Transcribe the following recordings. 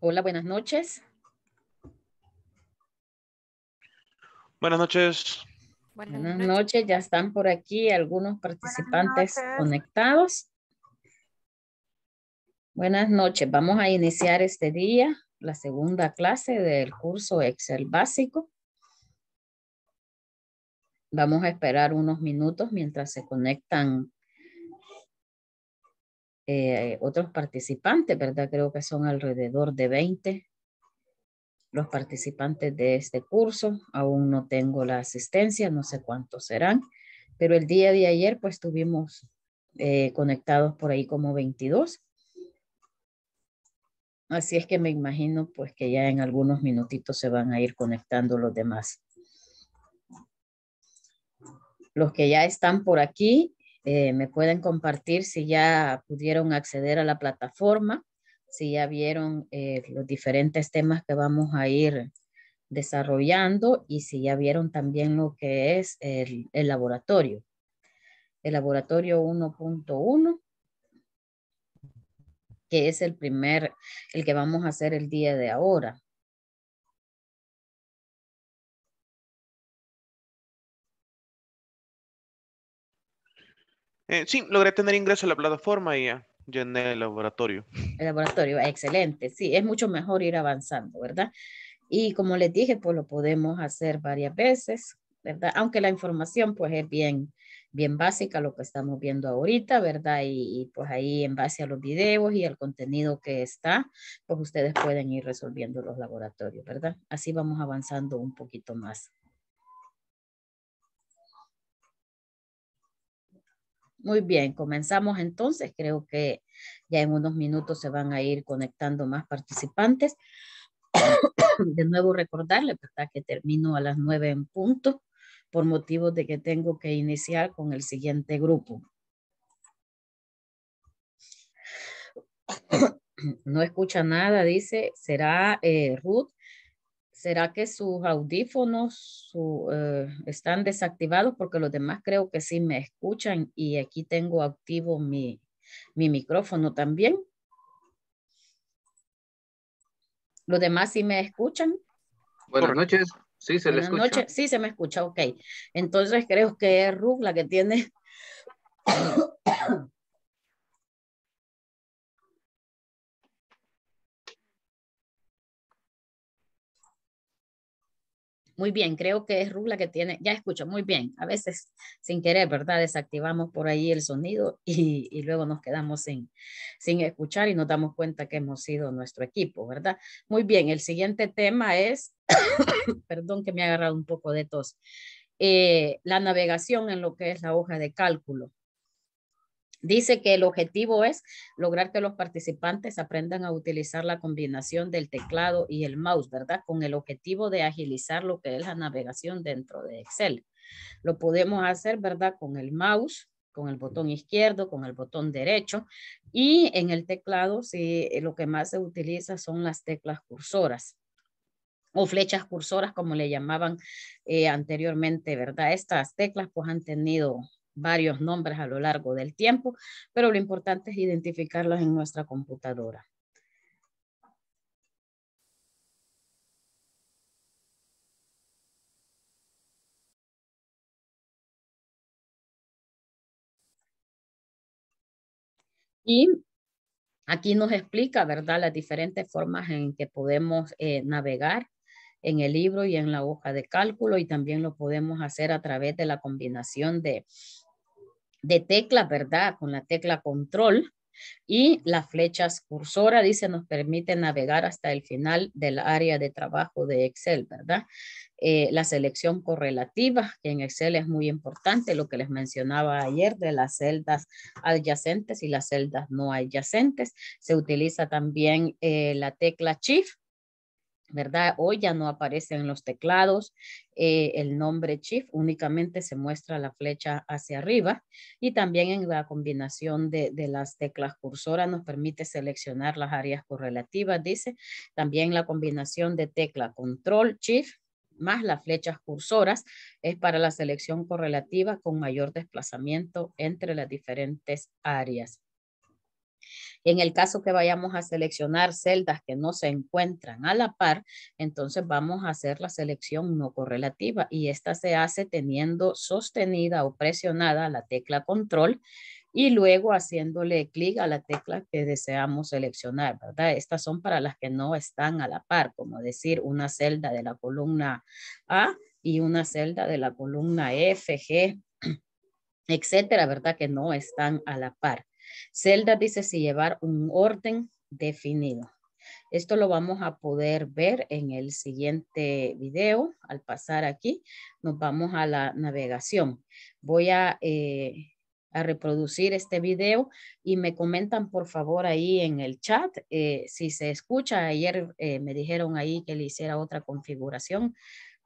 Hola, buenas noches. Buenas noches. Buenas, noches, ya están por aquí algunos participantes conectados. Buenas noches, vamos a iniciar este día la segunda clase del curso Excel básico. Vamos a esperar unos minutos mientras se conectan eh, otros participantes, ¿verdad? Creo que son alrededor de 20 los participantes de este curso. Aún no tengo la asistencia, no sé cuántos serán, pero el día de ayer pues tuvimos eh, conectados por ahí como 22. Así es que me imagino pues que ya en algunos minutitos se van a ir conectando los demás. Los que ya están por aquí, eh, me pueden compartir si ya pudieron acceder a la plataforma, si ya vieron eh, los diferentes temas que vamos a ir desarrollando y si ya vieron también lo que es el, laboratorio. El laboratorio 1.1, que es el primer, el que vamos a hacer el día de ahora. Eh, sí, logré tener ingreso a la plataforma y ya llené el laboratorio. El laboratorio, excelente. Sí, es mucho mejor ir avanzando, ¿verdad? Y como les dije, pues lo podemos hacer varias veces, ¿verdad? Aunque la información pues es bien, bien básica lo que estamos viendo ahorita, ¿verdad? y, pues ahí en base a los videos y al contenido que está, pues ustedes pueden ir resolviendo los laboratorios, ¿verdad? Así vamos avanzando un poquito más. Muy bien, comenzamos entonces. Creo que ya en unos minutos se van a ir conectando más participantes. De nuevo recordarle, Que termino a las nueve en punto por motivos de que tengo que iniciar con el siguiente grupo. No escucha nada, dice. ¿Será eh, Ruth? ¿Será que sus audífonos eh, están desactivados? Porque los demás creo que sí me escuchan y aquí tengo activo mi, micrófono también. ¿Los demás sí me escuchan? Buenas noches. Sí, se le escucha. Sí, se me escucha, ok. Entonces creo que es la que tiene Muy bien, creo que es Rula que tiene, ya escucho, muy bien. A veces sin querer, ¿verdad? Desactivamos por ahí el sonido y, luego nos quedamos sin, sin escuchar y nos damos cuenta que hemos sido nuestro equipo, ¿verdad? Muy bien, el siguiente tema es, perdón que me ha agarrado un poco de tos, eh, la navegación en lo que es la hoja de cálculo. Dice que el objetivo es lograr que los participantes aprendan a utilizar la combinación del teclado y el mouse, ¿verdad? Con el objetivo de agilizar lo que es la navegación dentro de Excel. Lo podemos hacer, ¿verdad? Con el mouse, con el botón izquierdo, con el botón derecho. Y en el teclado, sí, eh, lo que más se utiliza son las teclas cursoras o flechas cursoras, como le llamaban eh, anteriormente, ¿verdad? Estas teclas pues han tenido varios nombres a lo largo del tiempo, pero lo importante es identificarlos en nuestra computadora. Y aquí nos explica, ¿verdad?, las diferentes formas en que podemos eh, navegar en el libro y en la hoja de cálculo y también lo podemos hacer a través de la combinación de de tecla, ¿verdad? Con la tecla control y las flechas cursora, dice, nos permite navegar hasta el final del área de trabajo de Excel, ¿verdad? Eh, la selección correlativa, que en Excel es muy importante, lo que les mencionaba ayer de las celdas adyacentes y las celdas no adyacentes. Se utiliza también eh, la tecla Shift ¿verdad? Hoy ya no aparece en los teclados eh, el nombre Chief, únicamente se muestra la flecha hacia arriba y también en la combinación de, de las teclas cursoras nos permite seleccionar las áreas correlativas, dice. También la combinación de tecla Control Shift más las flechas cursoras es para la selección correlativa con mayor desplazamiento entre las diferentes áreas. En el caso que vayamos a seleccionar celdas que no se encuentran a la par, entonces vamos a hacer la selección no correlativa y esta se hace teniendo sostenida o presionada la tecla control y luego haciéndole clic a la tecla que deseamos seleccionar, ¿verdad? Estas son para las que no están a la par, como decir una celda de la columna A y una celda de la columna F, G, etcétera, ¿verdad? Que no están a la par. Zelda dice si llevar un orden definido. Esto lo vamos a poder ver en el siguiente video. Al pasar aquí, nos vamos a la navegación. Voy a, eh, reproducir este video y me comentan por favor ahí en el chat eh, si se escucha. Ayer eh, me dijeron ahí que le hiciera otra configuración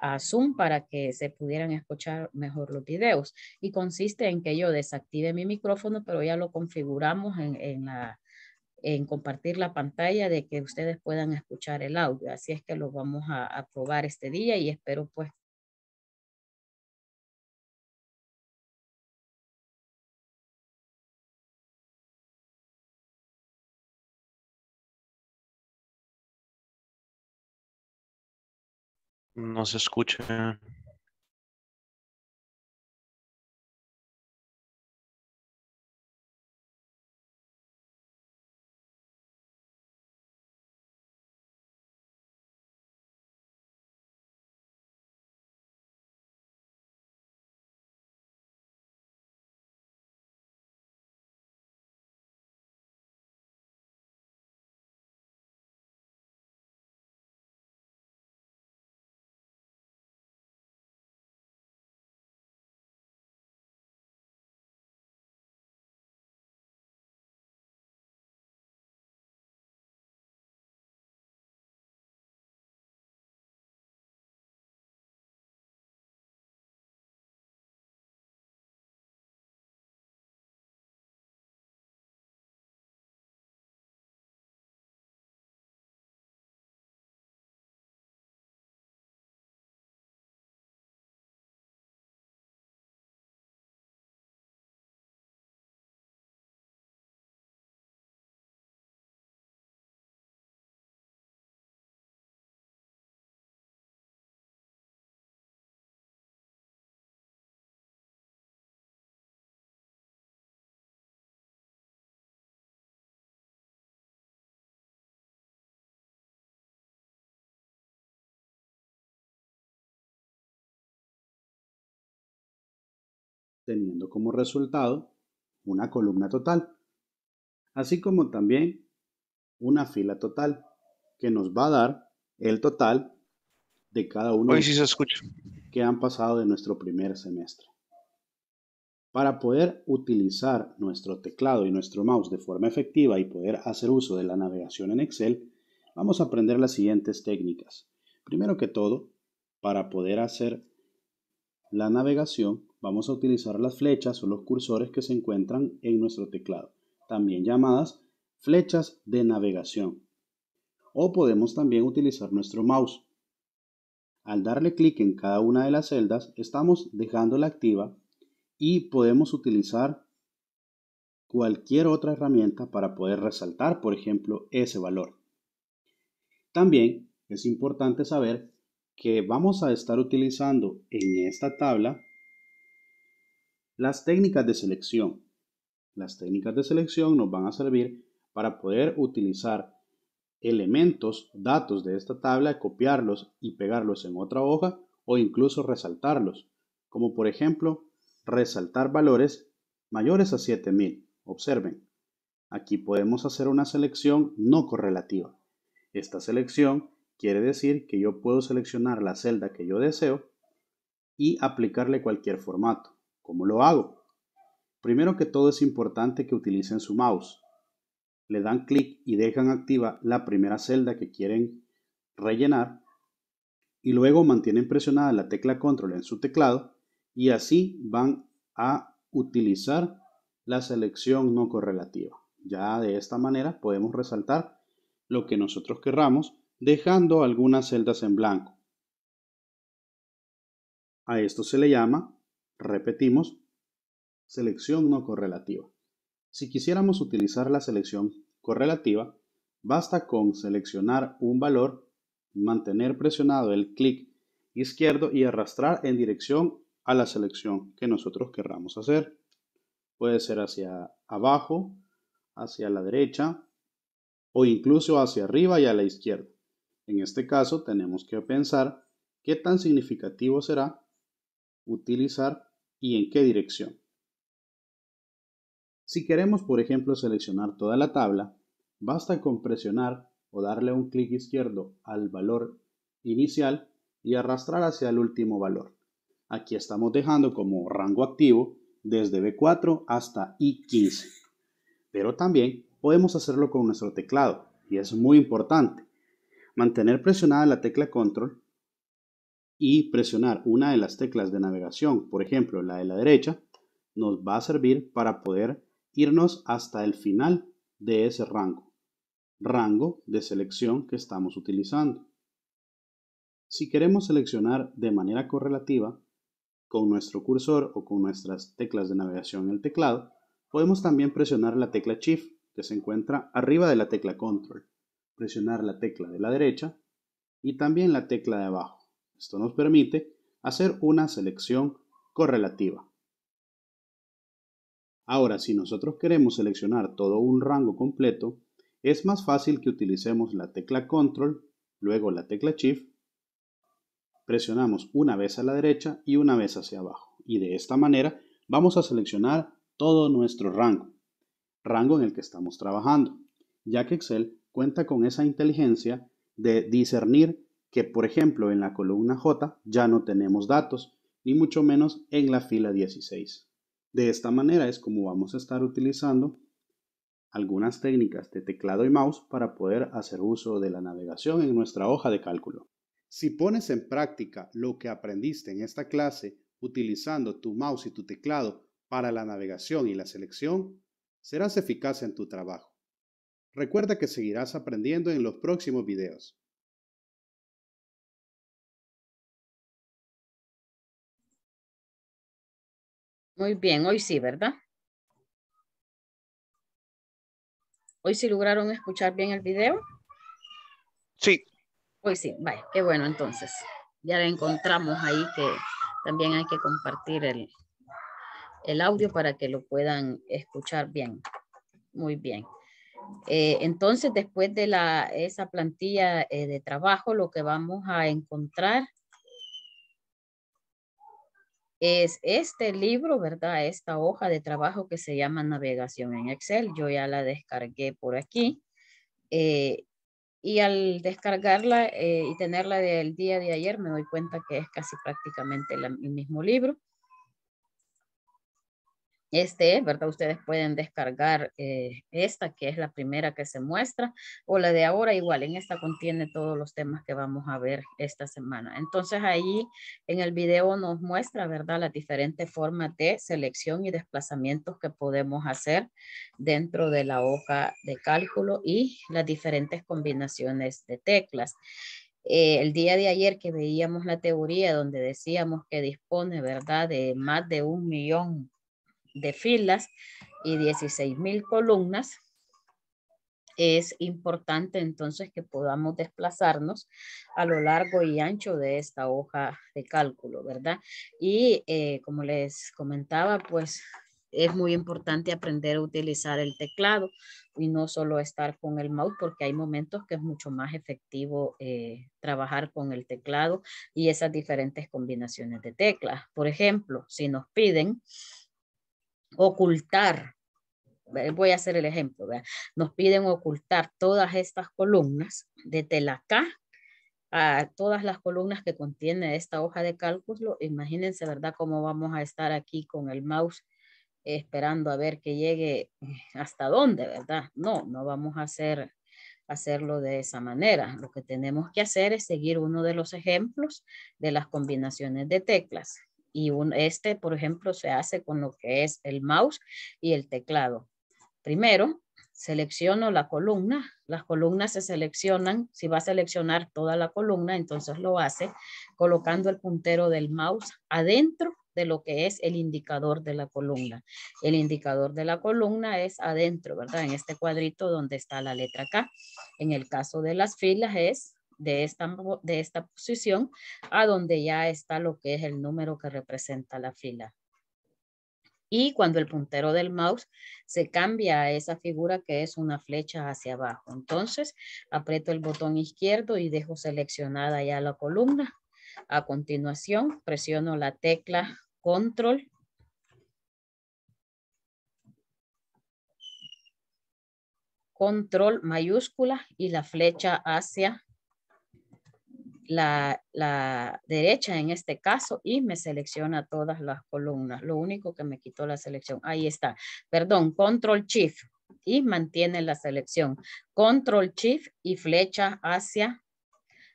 a Zoom para que se pudieran escuchar mejor los videos. Y consiste en que yo desactive mi micrófono, pero ya lo configuramos en, la, en compartir la pantalla de que ustedes puedan escuchar el audio. Así es que lo vamos a, a probar este día y espero pues No se escucha. teniendo como resultado una columna total, así como también una fila total, que nos va a dar el total de cada uno que han pasado de nuestro primer semestre. Para poder utilizar nuestro teclado y nuestro mouse de forma efectiva y poder hacer uso de la navegación en Excel, vamos a aprender las siguientes técnicas. Primero que todo, para poder hacer la navegación, vamos a utilizar las flechas o los cursores que se encuentran en nuestro teclado, también llamadas flechas de navegación. O podemos también utilizar nuestro mouse. Al darle clic en cada una de las celdas, estamos dejándola activa y podemos utilizar cualquier otra herramienta para poder resaltar, por ejemplo, ese valor. También es importante saber que vamos a estar utilizando en esta tabla las técnicas de selección. Las técnicas de selección nos van a servir para poder utilizar elementos, datos de esta tabla, copiarlos y pegarlos en otra hoja o incluso resaltarlos, como por ejemplo resaltar valores mayores a 7000. Observen, aquí podemos hacer una selección no correlativa. Esta selección quiere decir que yo puedo seleccionar la celda que yo deseo y aplicarle cualquier formato. ¿Cómo lo hago? Primero que todo es importante que utilicen su mouse. Le dan clic y dejan activa la primera celda que quieren rellenar y luego mantienen presionada la tecla control en su teclado y así van a utilizar la selección no correlativa. Ya de esta manera podemos resaltar lo que nosotros querramos dejando algunas celdas en blanco. A esto se le llama Repetimos, selección no correlativa. Si quisiéramos utilizar la selección correlativa, basta con seleccionar un valor, mantener presionado el clic izquierdo y arrastrar en dirección a la selección que nosotros querramos hacer. Puede ser hacia abajo, hacia la derecha o incluso hacia arriba y a la izquierda. En este caso tenemos que pensar qué tan significativo será utilizar y en qué dirección. Si queremos, por ejemplo, seleccionar toda la tabla, basta con presionar o darle un clic izquierdo al valor inicial y arrastrar hacia el último valor. Aquí estamos dejando como rango activo desde B4 hasta I15. Pero también podemos hacerlo con nuestro teclado y es muy importante. Mantener presionada la tecla control y presionar una de las teclas de navegación, por ejemplo la de la derecha, nos va a servir para poder irnos hasta el final de ese rango, rango de selección que estamos utilizando. Si queremos seleccionar de manera correlativa con nuestro cursor o con nuestras teclas de navegación en el teclado, podemos también presionar la tecla Shift que se encuentra arriba de la tecla Control, presionar la tecla de la derecha y también la tecla de abajo. Esto nos permite hacer una selección correlativa. Ahora, si nosotros queremos seleccionar todo un rango completo, es más fácil que utilicemos la tecla Control, luego la tecla Shift, presionamos una vez a la derecha y una vez hacia abajo. Y de esta manera vamos a seleccionar todo nuestro rango, rango en el que estamos trabajando, ya que Excel cuenta con esa inteligencia de discernir que por ejemplo en la columna J ya no tenemos datos, ni mucho menos en la fila 16. De esta manera es como vamos a estar utilizando algunas técnicas de teclado y mouse para poder hacer uso de la navegación en nuestra hoja de cálculo. Si pones en práctica lo que aprendiste en esta clase utilizando tu mouse y tu teclado para la navegación y la selección, serás eficaz en tu trabajo. Recuerda que seguirás aprendiendo en los próximos videos. Muy bien, hoy sí, ¿verdad? ¿Hoy sí lograron escuchar bien el video? Sí. Hoy sí, vaya, qué bueno entonces. Ya lo encontramos ahí que también hay que compartir el, audio para que lo puedan escuchar bien. Muy bien. Eh, entonces, después de esa plantilla eh, de trabajo, lo que vamos a encontrar es este libro, ¿verdad? Esta hoja de trabajo que se llama Navegación en Excel. Yo ya la descargué por aquí. Eh, y al descargarla eh, y tenerla del día de ayer, me doy cuenta que es casi prácticamente el mismo libro. Este ¿verdad? Ustedes pueden descargar eh, esta, que es la primera que se muestra, o la de ahora igual. En esta contiene todos los temas que vamos a ver esta semana. Entonces ahí en el video nos muestra, ¿verdad? Las diferentes formas de selección y desplazamientos que podemos hacer dentro de la hoja de cálculo y las diferentes combinaciones de teclas. Eh, el día de ayer que veíamos la teoría donde decíamos que dispone, ¿verdad? De más de un millón de filas y 16 mil columnas, es importante entonces que podamos desplazarnos a lo largo y ancho de esta hoja de cálculo, ¿verdad? Y eh, como les comentaba, pues es muy importante aprender a utilizar el teclado y no solo estar con el mouse porque hay momentos que es mucho más efectivo eh, trabajar con el teclado y esas diferentes combinaciones de teclas. Por ejemplo, si nos piden ocultar, eh, voy a hacer el ejemplo, nos piden ocultar todas estas columnas de Tela K a todas las columnas que contiene esta hoja de cálculo. Imagínense, ¿verdad? Cómo vamos a estar aquí con el mouse esperando a ver que llegue eh, hasta dónde, ¿verdad? No, no vamos a hacer hacerlo de esa manera. Lo que tenemos que hacer es seguir uno de los ejemplos de las combinaciones de teclas y este, por ejemplo, se hace con lo que es el mouse y el teclado. Primero, selecciono la columna. Las columnas se seleccionan. Si va a seleccionar toda la columna, entonces lo hace colocando el puntero del mouse adentro de lo que es el indicador de la columna. El indicador de la columna es adentro, ¿verdad? En este cuadrito donde está la letra K. En el caso de las filas es de esta, de esta posición a donde ya está lo que es el número que representa la fila. Y cuando el puntero del mouse se cambia a esa figura que es una flecha hacia abajo. Entonces, aprieto el botón izquierdo y dejo seleccionada ya la columna. A continuación, presiono la tecla control control mayúscula y la flecha hacia la, derecha en este caso y me selecciona todas las columnas. Lo único que me quitó la selección. Ahí está. Perdón, control shift y mantiene la selección. Control shift y flecha hacia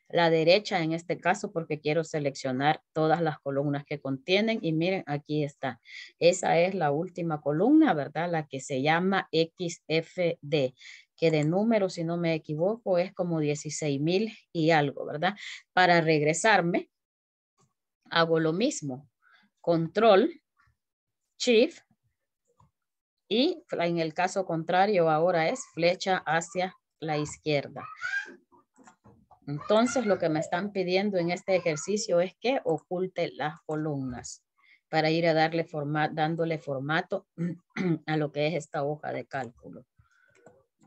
la derecha en este caso porque quiero seleccionar todas las columnas que contienen y miren aquí está. Esa es la última columna, ¿verdad? La que se llama XFD que de número, si no me equivoco, es como 16,000 mil y algo, ¿verdad? Para regresarme, hago lo mismo. Control, Shift, y en el caso contrario ahora es flecha hacia la izquierda. Entonces lo que me están pidiendo en este ejercicio es que oculte las columnas para ir a darle forma, dándole formato a lo que es esta hoja de cálculo.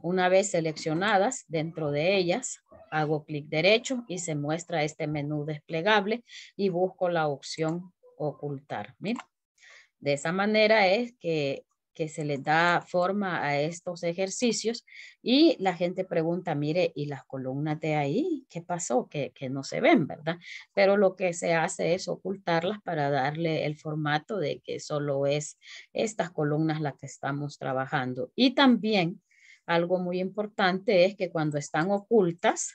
Una vez seleccionadas, dentro de ellas hago clic derecho y se muestra este menú desplegable y busco la opción ocultar. de esa manera es que, que se le da forma a estos ejercicios y la gente pregunta, mire, ¿y las columnas de ahí? ¿Qué pasó? Que, que no se ven, ¿verdad? Pero lo que se hace es ocultarlas para darle el formato de que solo es estas columnas las que estamos trabajando. Y también algo muy importante es que cuando están ocultas,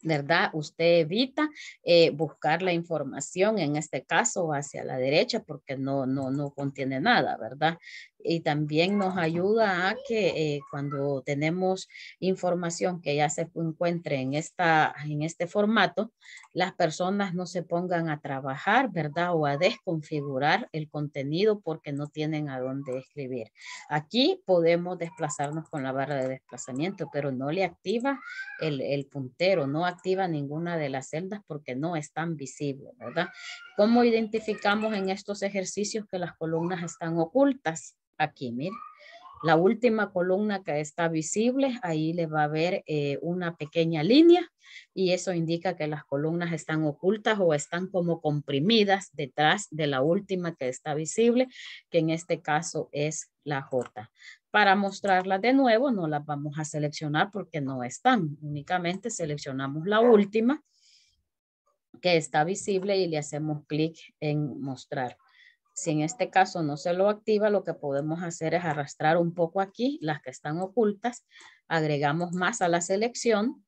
¿verdad? Usted evita eh, buscar la información, en este caso hacia la derecha, porque no, no contiene nada, ¿verdad? y también nos ayuda a que eh, cuando tenemos información que ya se encuentre en, esta, en este formato, las personas no se pongan a trabajar, ¿verdad? O a desconfigurar el contenido porque no tienen a dónde escribir. Aquí podemos desplazarnos con la barra de desplazamiento, pero no le activa el, puntero, no activa ninguna de las celdas porque no están visibles, visible, ¿verdad? ¿Cómo identificamos en estos ejercicios que las columnas están ocultas? Aquí, miren. La última columna que está visible, ahí le va a ver eh, una pequeña línea y eso indica que las columnas están ocultas o están como comprimidas detrás de la última que está visible, que en este caso es la J. Para mostrarla de nuevo, no las vamos a seleccionar porque no están. Únicamente seleccionamos la última que está visible y le hacemos clic en mostrar. Si en este caso no se lo activa, lo que podemos hacer es arrastrar un poco aquí las que están ocultas, agregamos más a la selección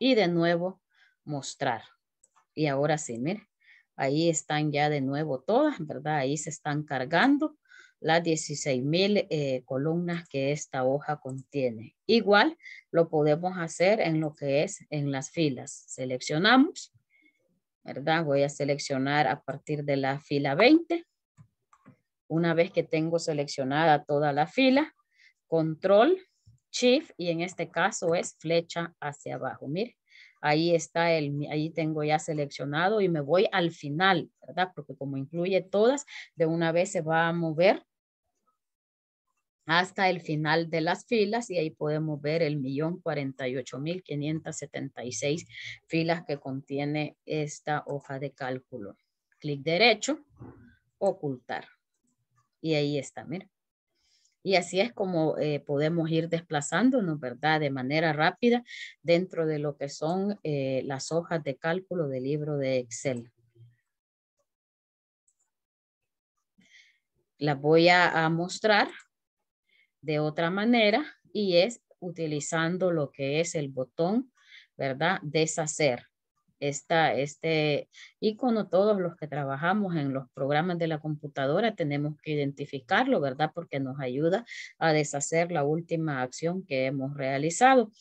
y de nuevo mostrar. Y ahora sí, miren, ahí están ya de nuevo todas, ¿verdad? Ahí se están cargando las 16,000 eh, columnas que esta hoja contiene. Igual lo podemos hacer en lo que es en las filas. Seleccionamos, ¿verdad? Voy a seleccionar a partir de la fila 20 una vez que tengo seleccionada toda la fila, control, shift y en este caso es flecha hacia abajo. Mire, ahí está el, ahí tengo ya seleccionado y me voy al final, ¿verdad? Porque como incluye todas, de una vez se va a mover hasta el final de las filas y ahí podemos ver el millón cuarenta y ocho mil quinientos setenta y seis filas que contiene esta hoja de cálculo. Clic derecho, ocultar. Y ahí está, mira. Y así es como eh, podemos ir desplazándonos, ¿verdad? De manera rápida dentro de lo que son eh, las hojas de cálculo del libro de Excel. Las voy a, a mostrar de otra manera y es utilizando lo que es el botón, ¿verdad? Deshacer esta, este icono, todos los que trabajamos en los programas de la computadora tenemos que identificarlo, ¿verdad? Porque nos ayuda a deshacer la última acción que hemos realizado.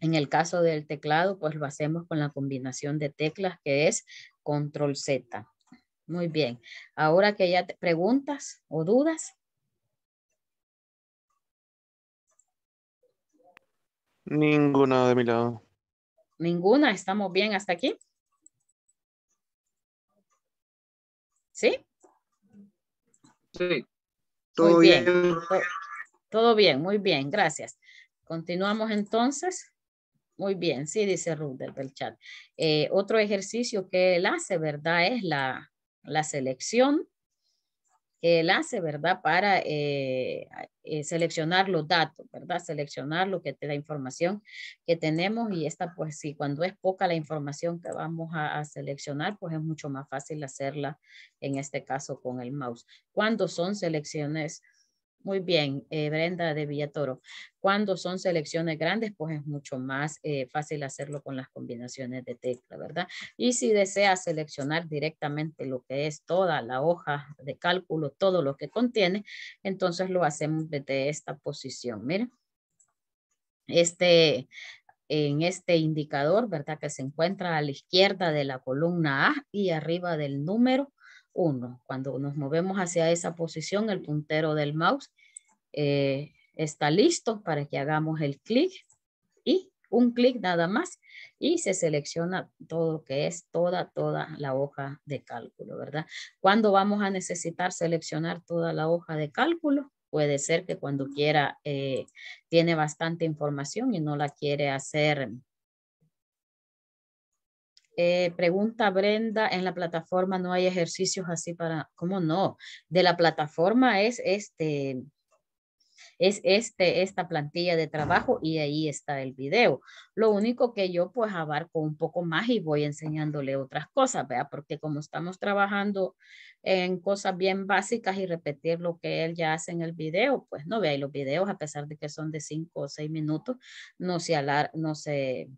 En el caso del teclado, pues lo hacemos con la combinación de teclas que es control Z. Muy bien. Ahora que ya te preguntas o dudas. Ninguna de mi lado. Ninguna, estamos bien hasta aquí. ¿Sí? Sí. Todo bien. Todo, bien, muy bien, gracias. Continuamos entonces. Muy bien, sí, dice Ruth del chat. Eh, otro ejercicio que él hace, ¿verdad? Es la, la selección que él hace, ¿verdad? Para eh, eh, seleccionar los datos, ¿verdad? Seleccionar lo que la información que tenemos y esta, pues si cuando es poca la información que vamos a, seleccionar, pues es mucho más fácil hacerla en este caso con el mouse. Cuando son selecciones muy bien, eh, Brenda de Villatoro. Cuando son selecciones grandes, pues es mucho más eh, fácil hacerlo con las combinaciones de tecla, ¿verdad? Y si desea seleccionar directamente lo que es toda la hoja de cálculo, todo lo que contiene, entonces lo hacemos desde esta posición. Mira, este, en este indicador, ¿verdad? Que se encuentra a la izquierda de la columna A y arriba del número uno, Cuando nos movemos hacia esa posición, el puntero del mouse eh, está listo para que hagamos el clic y un clic nada más y se selecciona todo lo que es toda, toda la hoja de cálculo, ¿verdad? Cuando vamos a necesitar seleccionar toda la hoja de cálculo? Puede ser que cuando quiera, eh, tiene bastante información y no la quiere hacer eh, pregunta Brenda, en la plataforma no hay ejercicios así para, ¿cómo no? De la plataforma es este, es este, esta plantilla de trabajo y ahí está el video. Lo único que yo pues abarco un poco más y voy enseñándole otras cosas, ¿vea? Porque como estamos trabajando en cosas bien básicas y repetir lo que él ya hace en el video, pues no vea, los videos a pesar de que son de cinco o seis minutos, no se alar, no se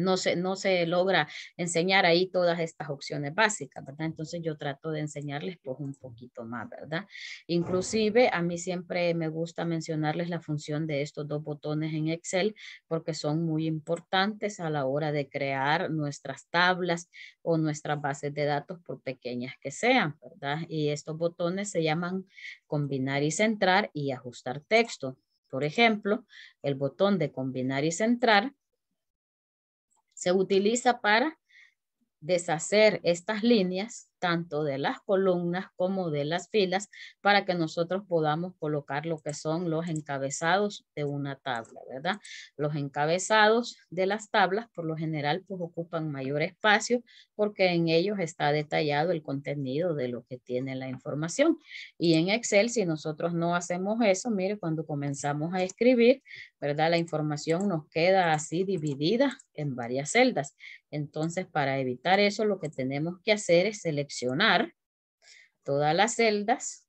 no se, logra enseñar ahí todas estas opciones básicas, ¿verdad? Entonces yo trato de enseñarles pues un poquito más, ¿verdad? Inclusive a mí siempre me gusta mencionarles la función de estos dos botones en Excel porque son muy importantes a la hora de crear nuestras tablas o nuestras bases de datos por pequeñas que sean, ¿verdad? Y estos botones se llaman combinar y centrar y ajustar texto. Por ejemplo, el botón de combinar y centrar se utiliza para deshacer estas líneas tanto de las columnas como de las filas para que nosotros podamos colocar lo que son los encabezados de una tabla, ¿verdad? Los encabezados de las tablas por lo general pues ocupan mayor espacio porque en ellos está detallado el contenido de lo que tiene la información. Y en Excel si nosotros no hacemos eso, mire cuando comenzamos a escribir, ¿verdad? La información nos queda así dividida en varias celdas. Entonces para evitar eso lo que tenemos que hacer es seleccionar seleccionar todas las celdas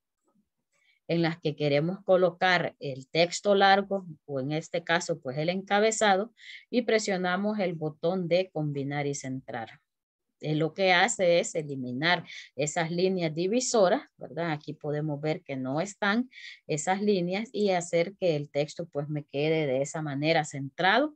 en las que queremos colocar el texto largo o en este caso pues el encabezado y presionamos el botón de combinar y centrar. Eh, lo que hace es eliminar esas líneas divisoras, ¿verdad? Aquí podemos ver que no están esas líneas y hacer que el texto pues me quede de esa manera centrado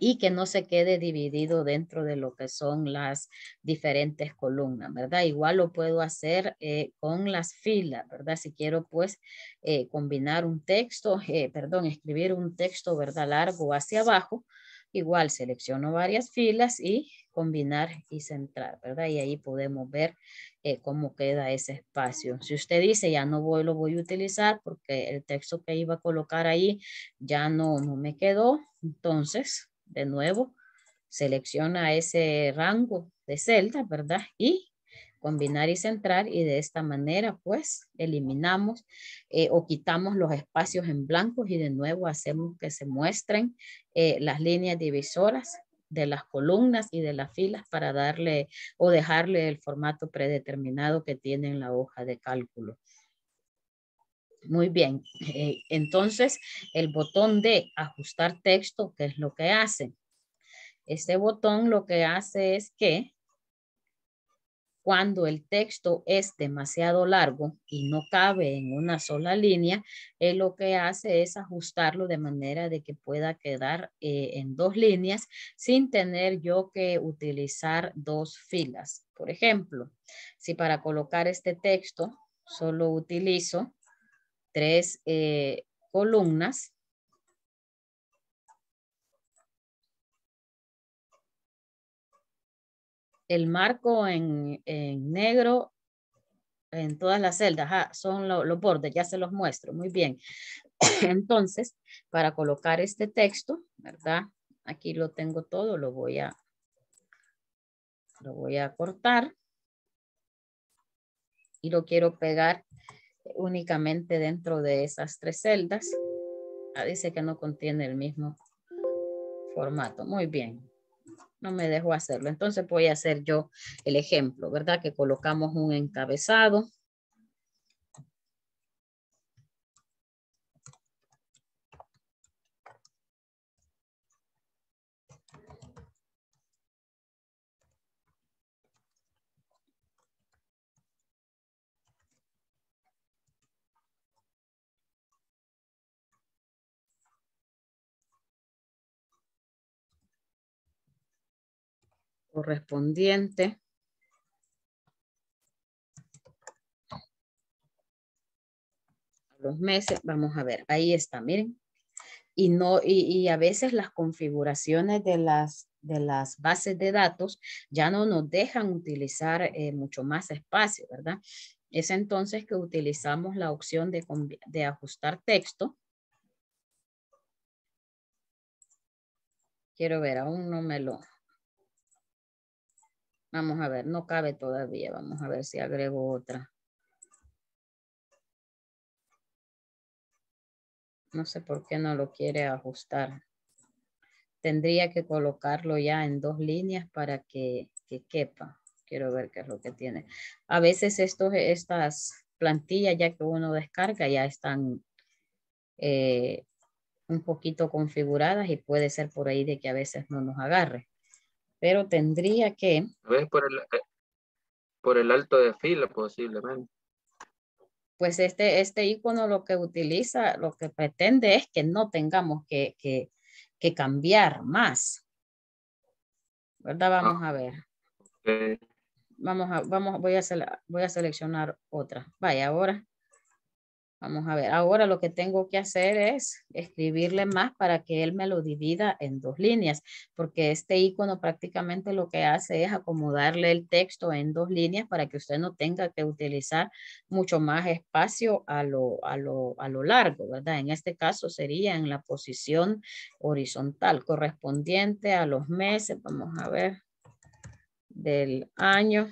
y que no se quede dividido dentro de lo que son las diferentes columnas, ¿verdad? Igual lo puedo hacer eh, con las filas, ¿verdad? Si quiero pues eh, combinar un texto, eh, perdón, escribir un texto, ¿verdad? Largo hacia abajo, Igual selecciono varias filas y combinar y centrar, ¿verdad? Y ahí podemos ver eh, cómo queda ese espacio. Si usted dice, ya no voy, lo voy a utilizar porque el texto que iba a colocar ahí ya no, no me quedó, entonces, de nuevo, selecciona ese rango de celda, ¿verdad? Y combinar y centrar y de esta manera pues eliminamos eh, o quitamos los espacios en blancos y de nuevo hacemos que se muestren eh, las líneas divisoras de las columnas y de las filas para darle o dejarle el formato predeterminado que tiene la hoja de cálculo. Muy bien, eh, entonces el botón de ajustar texto, ¿qué es lo que hace? Este botón lo que hace es que cuando el texto es demasiado largo y no cabe en una sola línea, él eh, lo que hace es ajustarlo de manera de que pueda quedar eh, en dos líneas sin tener yo que utilizar dos filas. Por ejemplo, si para colocar este texto solo utilizo tres eh, columnas, el marco en, negro en todas las celdas. Ah, son los bordes, ya se los muestro. Muy bien. Entonces, para colocar este texto, ¿verdad? Aquí lo tengo todo, lo voy a, lo voy a cortar y lo quiero pegar únicamente dentro de esas tres celdas. Ah, dice que no contiene el mismo formato. Muy bien no me dejó hacerlo. Entonces voy a hacer yo el ejemplo, ¿verdad? Que colocamos un encabezado correspondiente. los meses, vamos a ver, ahí está, miren. Y, no, y, a veces las configuraciones de las, de las bases de datos ya no nos dejan utilizar eh, mucho más espacio, ¿verdad? Es entonces que utilizamos la opción de, de ajustar texto. Quiero ver, aún no me lo, Vamos a ver, no cabe todavía. Vamos a ver si agrego otra. No sé por qué no lo quiere ajustar. Tendría que colocarlo ya en dos líneas para que, quepa. Quiero ver qué es lo que tiene. A veces estos, estas plantillas ya que uno descarga ya están eh, un poquito configuradas y puede ser por ahí de que a veces no nos agarre pero tendría que... Eh, por el, alto de fila posiblemente. Pues este, este icono lo que utiliza, lo que pretende es que no tengamos que, que, cambiar más. ¿Verdad? Vamos a ver. Vamos a, vamos, voy a, voy a seleccionar otra. Vaya, ahora Vamos a ver, ahora lo que tengo que hacer es escribirle más para que él me lo divida en dos líneas, porque este icono prácticamente lo que hace es acomodarle el texto en dos líneas para que usted no tenga que utilizar mucho más espacio a lo, a lo largo, ¿verdad? En este caso sería en la posición horizontal correspondiente a los meses, vamos a ver, del año.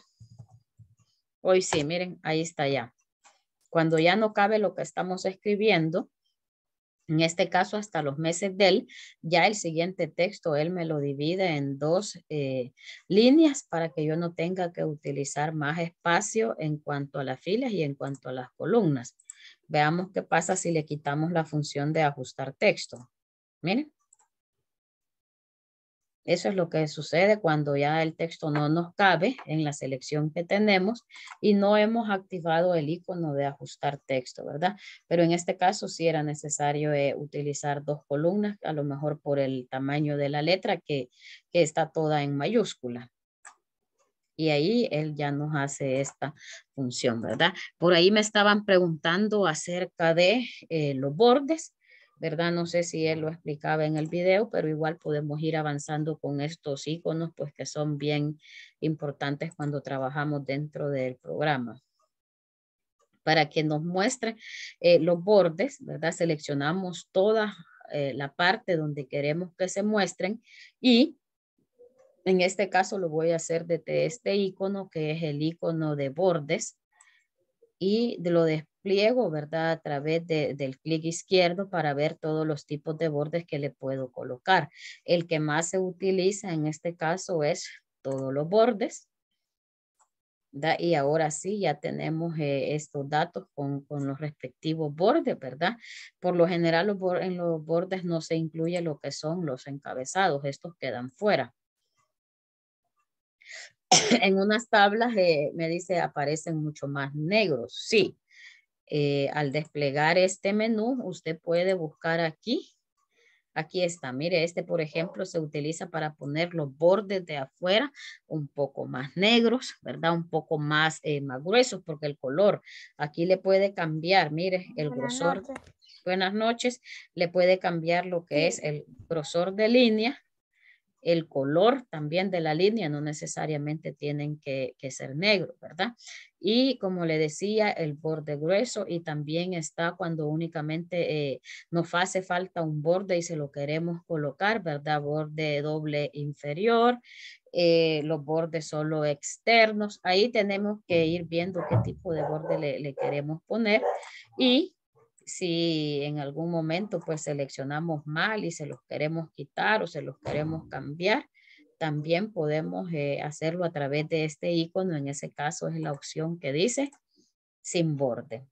Hoy sí, miren, ahí está ya. Cuando ya no cabe lo que estamos escribiendo, en este caso hasta los meses del, ya el siguiente texto él me lo divide en dos eh, líneas para que yo no tenga que utilizar más espacio en cuanto a las filas y en cuanto a las columnas. Veamos qué pasa si le quitamos la función de ajustar texto. Miren. Eso es lo que sucede cuando ya el texto no nos cabe en la selección que tenemos y no hemos activado el icono de ajustar texto, ¿verdad? Pero en este caso sí era necesario eh, utilizar dos columnas, a lo mejor por el tamaño de la letra que, está toda en mayúscula. Y ahí él ya nos hace esta función, ¿verdad? Por ahí me estaban preguntando acerca de eh, los bordes. ¿verdad? No sé si él lo explicaba en el video, pero igual podemos ir avanzando con estos iconos, pues que son bien importantes cuando trabajamos dentro del programa. Para que nos muestre eh, los bordes, ¿verdad? Seleccionamos toda eh, la parte donde queremos que se muestren y en este caso lo voy a hacer desde este icono que es el icono de bordes y lo despliego, ¿verdad? A través del clic izquierdo para ver todos los tipos de bordes que le puedo colocar. El que más se utiliza en este caso es todos los bordes. ¿verdad? Y ahora sí, ya tenemos eh, estos datos con, los respectivos bordes, ¿verdad? Por lo general, en los bordes no se incluye lo que son los encabezados, estos quedan fuera. en unas tablas me dice aparecen mucho más negros. Sí, eh, al desplegar este menú, usted puede buscar aquí. Aquí está, mire, este por ejemplo se utiliza para poner los bordes de afuera un poco más negros, ¿verdad? Un poco más, eh, más gruesos porque el color aquí le puede cambiar, mire, el grosor. Buenas noches. Le puede cambiar lo que es el grosor de línea el color también de la línea, no necesariamente tienen que, ser negro, ¿verdad? Y como le decía, el borde grueso y también está cuando únicamente eh, nos hace falta un borde y se lo queremos colocar, ¿verdad? Borde doble inferior, eh, los bordes solo externos. Ahí tenemos que ir viendo qué tipo de borde le queremos poner y si en algún momento pues seleccionamos mal y se los queremos quitar o se los queremos cambiar, también podemos eh, hacerlo a través de este icono. En ese caso es la opción que dice sin borde.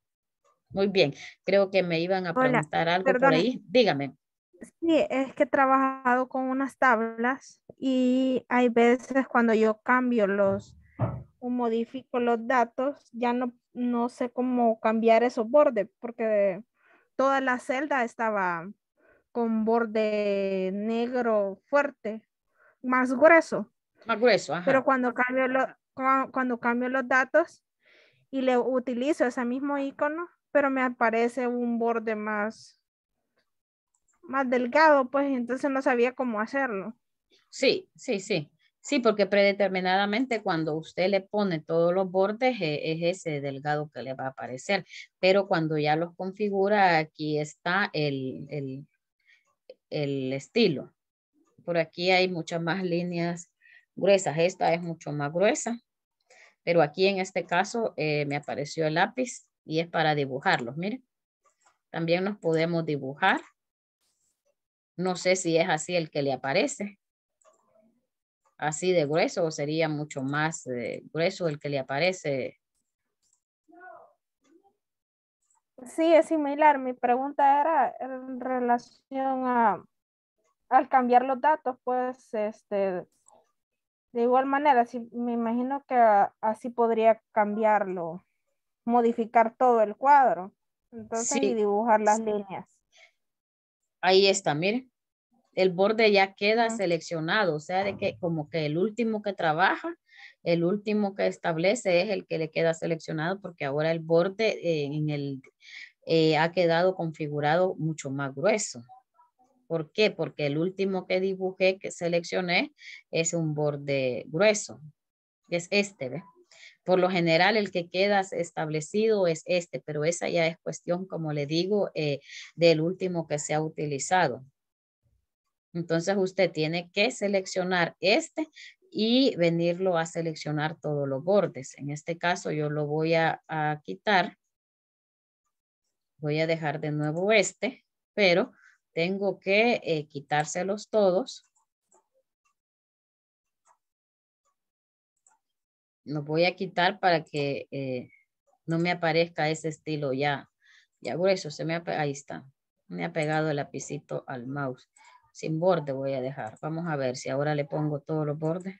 Muy bien, creo que me iban a preguntar algo por ahí. Dígame. Sí, es que he trabajado con unas tablas y hay veces cuando yo cambio los, o modifico los datos, ya no, no sé cómo cambiar esos bordes porque toda la celda estaba con borde negro fuerte, más grueso. Más grueso, Pero cuando cambio, cuando cambio los datos y le utilizo ese mismo icono, pero me aparece un borde más, más delgado, pues entonces no sabía cómo hacerlo. Sí, sí, sí. Sí, porque predeterminadamente cuando usted le pone todos los bordes e, es ese delgado que le va a aparecer, pero cuando ya los configura aquí está el, el, el estilo. Por aquí hay muchas más líneas gruesas, esta es mucho más gruesa, pero aquí en este caso eh, me apareció el lápiz y es para dibujarlos, miren. También nos podemos dibujar. No sé si es así el que le aparece así de grueso o sería mucho más eh, grueso el que le aparece? Sí, es similar. Mi pregunta era en relación a, al cambiar los datos, pues, este, de igual manera, me imagino que así podría cambiarlo, modificar todo el cuadro, entonces, y dibujar las líneas. Ahí está, miren el borde ya queda seleccionado, o sea, de que como que el último que trabaja, el último que establece es el que le queda seleccionado porque ahora el borde eh, en eh, ha quedado configurado mucho más grueso. ¿Por qué? Porque el último que dibujé, que seleccioné, es un borde grueso, es este, Por lo general, el que queda establecido es este, pero esa ya es cuestión, como le digo, eh, del último que se ha utilizado. Entonces usted tiene que seleccionar este y venirlo a seleccionar todos los bordes. En este caso yo lo voy a, quitar. Voy a dejar de nuevo este, pero tengo que eh, quitárselos todos. Los voy a quitar para que eh, no me aparezca ese estilo ya, ya grueso. Se ahí está. Me ha pegado el lapicito al mouse sin borde voy a dejar. Vamos a ver si ahora le pongo todos los bordes.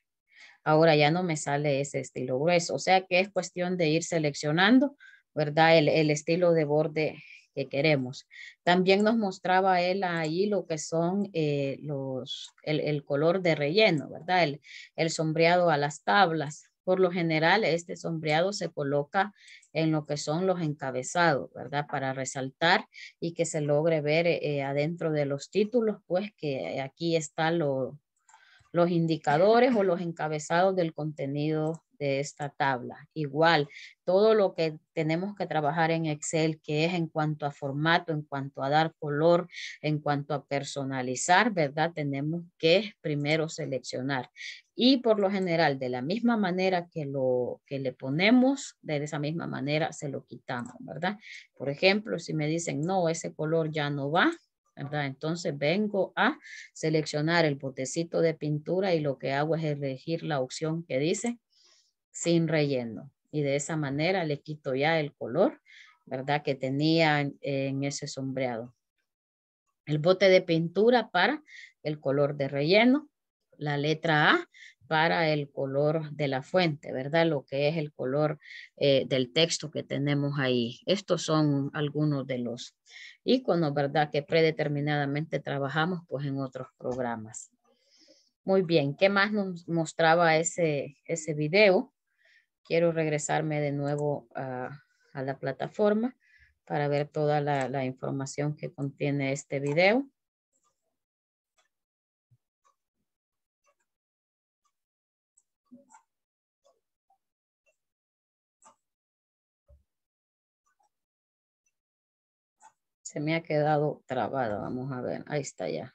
Ahora ya no me sale ese estilo grueso. O sea que es cuestión de ir seleccionando, ¿verdad? El, estilo de borde que queremos. También nos mostraba él ahí lo que son eh, los, el, color de relleno, ¿verdad? El, el sombreado a las tablas. Por lo general, este sombreado se coloca en lo que son los encabezados, ¿verdad? Para resaltar y que se logre ver eh, adentro de los títulos, pues que aquí están los indicadores o los encabezados del contenido de esta tabla. Igual, todo lo que tenemos que trabajar en Excel, que es en cuanto a formato, en cuanto a dar color, en cuanto a personalizar, ¿verdad? Tenemos que primero seleccionar. Y por lo general, de la misma manera que, lo, que le ponemos, de esa misma manera se lo quitamos, ¿verdad? Por ejemplo, si me dicen, no, ese color ya no va, ¿verdad? Entonces vengo a seleccionar el botecito de pintura y lo que hago es elegir la opción que dice sin relleno. Y de esa manera le quito ya el color, ¿verdad? Que tenía en, ese sombreado. El bote de pintura para el color de relleno. La letra A para el color de la fuente, ¿verdad? Lo que es el color eh, del texto que tenemos ahí. Estos son algunos de los iconos, ¿verdad? Que predeterminadamente trabajamos pues en otros programas. Muy bien, ¿qué más nos mostraba ese, ese video? quiero regresarme de nuevo a, la plataforma para ver toda la, la información que contiene este video. se me ha quedado trabado, Vamos a ver, ahí está ya.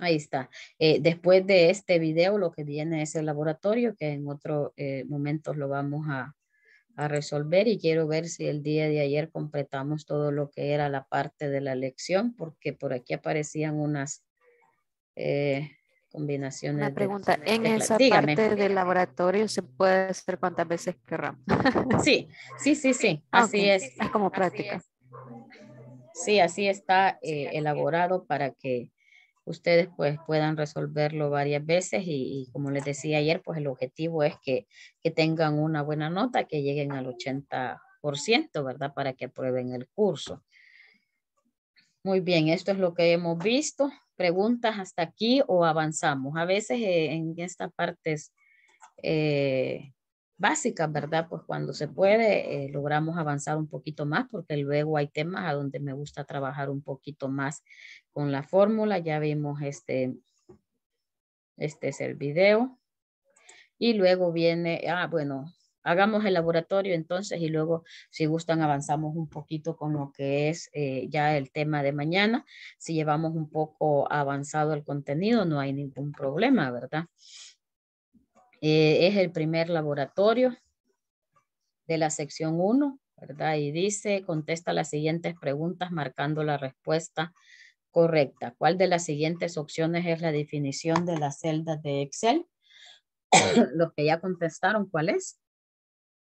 Ahí está. Eh, después de este video, lo que viene es el laboratorio, que en otro eh, momentos lo vamos a, resolver y quiero ver si el día de ayer completamos todo lo que era la parte de la lección, porque por aquí aparecían unas eh, combinaciones. Una pregunta, en el esa parte del laboratorio se puede hacer cuántas veces querramos. sí, sí, sí, sí, ah, así es. Es como práctica. Sí, así está eh, elaborado para que ustedes pues puedan resolverlo varias veces y, como les decía ayer, pues el objetivo es que, tengan una buena nota, que lleguen al 80%, ¿verdad? Para que aprueben el curso. Muy bien, esto es lo que hemos visto. ¿Preguntas hasta aquí o avanzamos? A veces eh, en estas partes eh, básicas, ¿verdad? Pues cuando se puede, eh, logramos avanzar un poquito más porque luego hay temas a donde me gusta trabajar un poquito más con la fórmula. Ya vimos este, este es el video. Y luego viene, ah, bueno, hagamos el laboratorio entonces y luego si gustan avanzamos un poquito con lo que es eh, ya el tema de mañana. Si llevamos un poco avanzado el contenido no hay ningún problema, ¿verdad? Eh, es el primer laboratorio de la sección 1, ¿verdad? Y dice, contesta las siguientes preguntas marcando la respuesta correcta. ¿Cuál de las siguientes opciones es la definición de las celdas de Excel? Los que ya contestaron, ¿cuál es?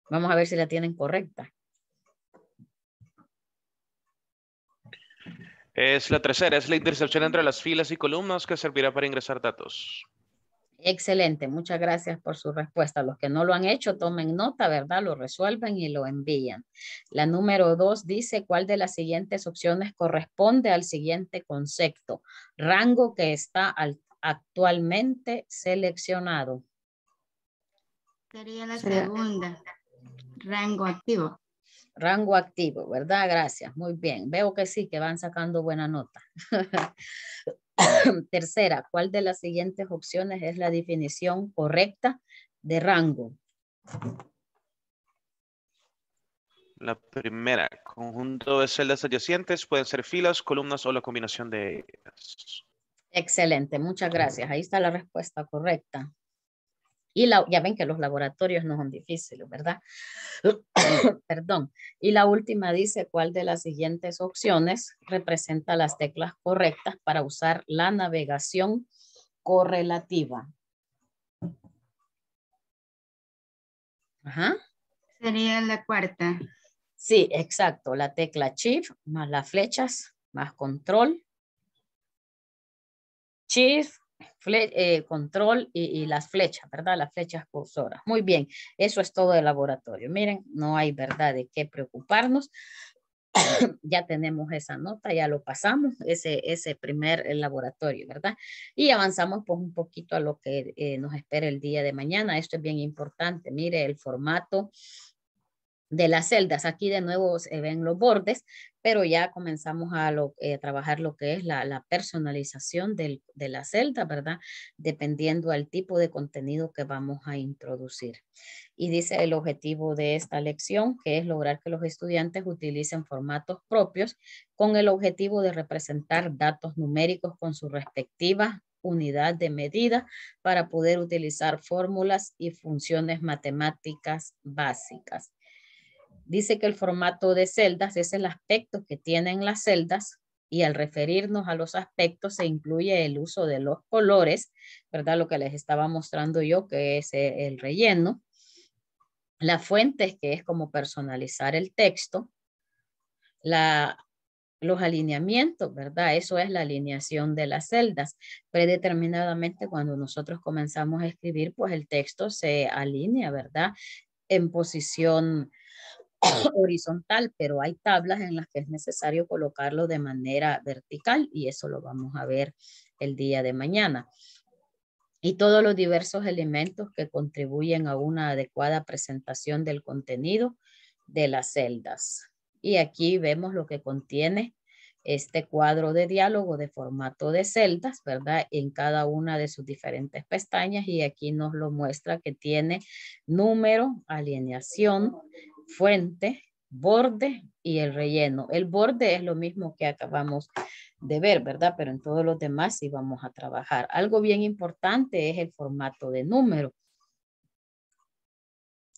Vamos a ver si la tienen correcta. Es la tercera, es la intersección entre las filas y columnas que servirá para ingresar datos. Excelente, muchas gracias por su respuesta. Los que no lo han hecho, tomen nota, ¿verdad? Lo resuelven y lo envían. La número dos dice cuál de las siguientes opciones corresponde al siguiente concepto, rango que está actualmente seleccionado. Sería la segunda, rango activo rango activo, ¿verdad? Gracias, muy bien. Veo que sí, que van sacando buena nota. Tercera, ¿cuál de las siguientes opciones es la definición correcta de rango? La primera, conjunto de celdas adyacentes, pueden ser filas, columnas o la combinación de ellas. Excelente, muchas gracias. Ahí está la respuesta correcta. Y ya ven que los laboratorios no son difíciles, ¿verdad? Perdón. Y la última dice cuál de las siguientes opciones representa las teclas correctas para usar la navegación correlativa. Ajá. Sería la cuarta. Sí, exacto. La tecla Shift más las flechas más control. Shift eh, control y, las flechas, ¿verdad? Las flechas cursoras. Muy bien, eso es todo el laboratorio. Miren, no hay verdad de qué preocuparnos. ya tenemos esa nota, ya lo pasamos, ese, ese primer eh, laboratorio, ¿verdad? Y avanzamos pues un poquito a lo que eh, nos espera el día de mañana. Esto es bien importante. Mire, el formato de las celdas. Aquí de nuevo se ven los bordes, pero ya comenzamos a, eh, trabajar lo que es la, personalización de la celda, ¿verdad? Dependiendo al tipo de contenido que vamos a introducir. Y dice el objetivo de esta lección, que es lograr que los estudiantes utilicen formatos propios con el objetivo de representar datos numéricos con su respectiva unidad de medida para poder utilizar fórmulas y funciones matemáticas básicas. Dice que el formato de celdas es el aspecto que tienen las celdas y al referirnos a los aspectos se incluye el uso de los colores, ¿verdad? Lo que les estaba mostrando yo que es eh, el relleno. Las fuentes que es como personalizar el texto. La, los alineamientos, ¿verdad? Eso es la alineación de las celdas. Predeterminadamente cuando nosotros comenzamos a escribir, pues el texto se alinea, ¿verdad? En posición horizontal, pero hay tablas en las que es necesario colocarlo de manera vertical y eso lo vamos a ver el día de mañana. Y todos los diversos elementos que contribuyen a una adecuada presentación del contenido de las celdas. Y aquí vemos lo que contiene este cuadro de diálogo de formato de celdas, ¿verdad? En cada una de sus diferentes pestañas y aquí nos lo muestra que tiene número, alineación, fuente, borde y el relleno. El borde es lo mismo que acabamos de ver, ¿verdad? Pero en todos los demás sí vamos a trabajar. Algo bien importante es el formato de número.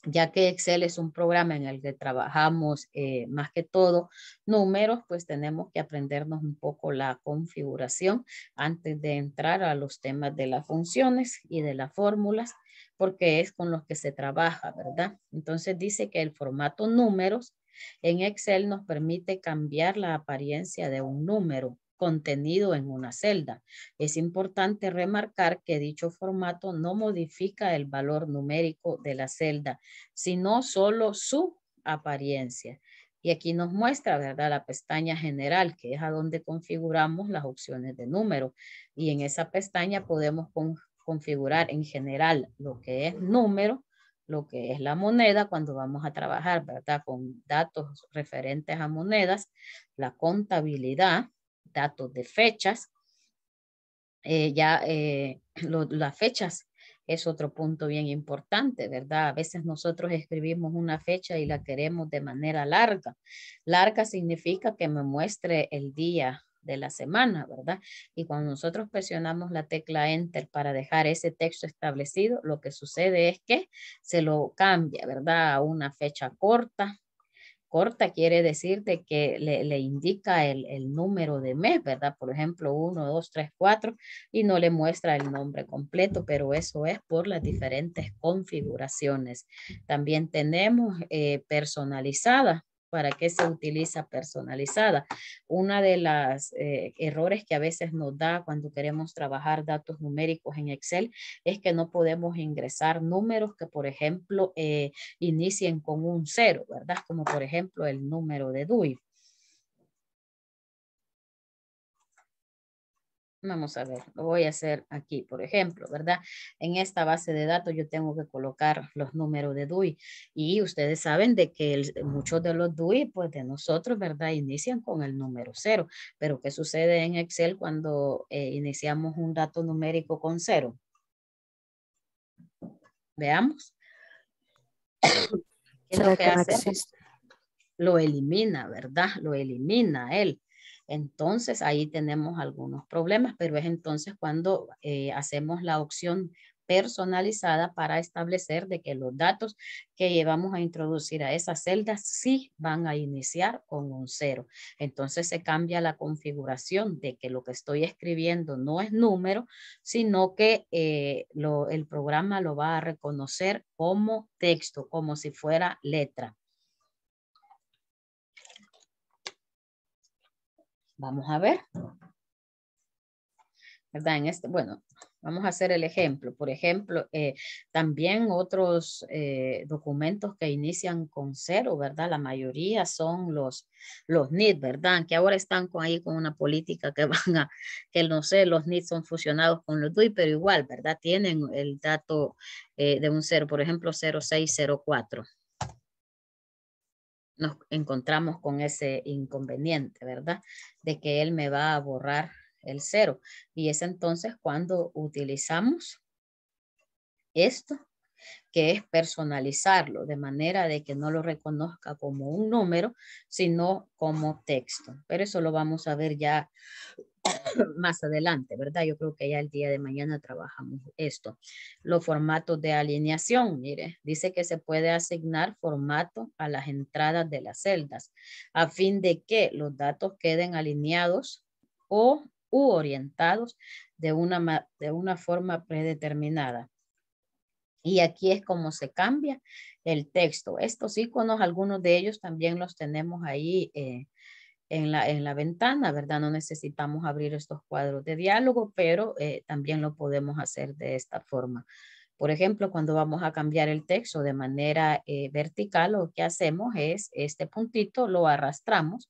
Ya que Excel es un programa en el que trabajamos eh, más que todo números, pues tenemos que aprendernos un poco la configuración antes de entrar a los temas de las funciones y de las fórmulas porque es con los que se trabaja, ¿verdad? Entonces dice que el formato números en Excel nos permite cambiar la apariencia de un número contenido en una celda. Es importante remarcar que dicho formato no modifica el valor numérico de la celda, sino solo su apariencia. Y aquí nos muestra, ¿verdad? La pestaña general, que es a donde configuramos las opciones de número. Y en esa pestaña podemos con configurar en general lo que es número, lo que es la moneda cuando vamos a trabajar, ¿verdad? Con datos referentes a monedas, la contabilidad, datos de fechas, eh, ya eh, las fechas es otro punto bien importante, ¿verdad? A veces nosotros escribimos una fecha y la queremos de manera larga. Larga significa que me muestre el día de la semana, ¿verdad? Y cuando nosotros presionamos la tecla Enter para dejar ese texto establecido, lo que sucede es que se lo cambia, ¿verdad? A una fecha corta, corta quiere decir de que le, le indica el, el, número de mes, ¿verdad? Por ejemplo, 1, 2, 3, 4 y no le muestra el nombre completo, pero eso es por las diferentes configuraciones. También tenemos eh, personalizada para qué se utiliza personalizada. Una de las eh, errores que a veces nos da cuando queremos trabajar datos numéricos en Excel es que no podemos ingresar números que, por ejemplo, eh, inicien con un cero, ¿verdad? Como por ejemplo el número de DUI. Vamos a ver, lo voy a hacer aquí, por ejemplo, ¿verdad? En esta base de datos yo tengo que colocar los números de DUI y ustedes saben de que muchos de los DUI, pues de nosotros, ¿verdad? Inician con el número cero, pero ¿qué sucede en Excel cuando eh, iniciamos un dato numérico con cero? Veamos. ¿Qué que hace? Lo elimina, ¿verdad? Lo elimina él entonces ahí tenemos algunos problemas, pero es entonces cuando eh, hacemos la opción personalizada para establecer de que los datos que llevamos a introducir a esas celdas sí van a iniciar con un cero. Entonces se cambia la configuración de que lo que estoy escribiendo no es número, sino que eh, el programa lo va a reconocer como texto, como si fuera letra. Vamos a ver. ¿Verdad? En este, bueno, vamos a hacer el ejemplo. Por ejemplo, eh, también otros eh, documentos que inician con cero, ¿verdad? La mayoría son los, los NIT, ¿verdad? Que ahora están con, ahí con una política que van a, que no sé, los NIT son fusionados con los DUI, pero igual, ¿verdad? Tienen el dato eh, de un cero, por ejemplo, 0604 nos encontramos con ese inconveniente, ¿verdad? De que él me va a borrar el cero. Y es entonces cuando utilizamos esto, que es personalizarlo, de manera de que no lo reconozca como un número, sino como texto. Pero eso lo vamos a ver ya más adelante, ¿verdad? Yo creo que ya el día de mañana trabajamos esto. Los formatos de alineación, mire, dice que se puede asignar formato a las entradas de las celdas a fin de que los datos queden alineados o u orientados de una, de una forma predeterminada. Y aquí es como se cambia el texto. Estos iconos, algunos de ellos también los tenemos ahí eh, en la, ventana, ¿verdad? No necesitamos abrir estos cuadros de diálogo, pero eh, también lo podemos hacer de esta forma. Por ejemplo, cuando vamos a cambiar el texto de manera eh, vertical, lo que hacemos es este puntito lo arrastramos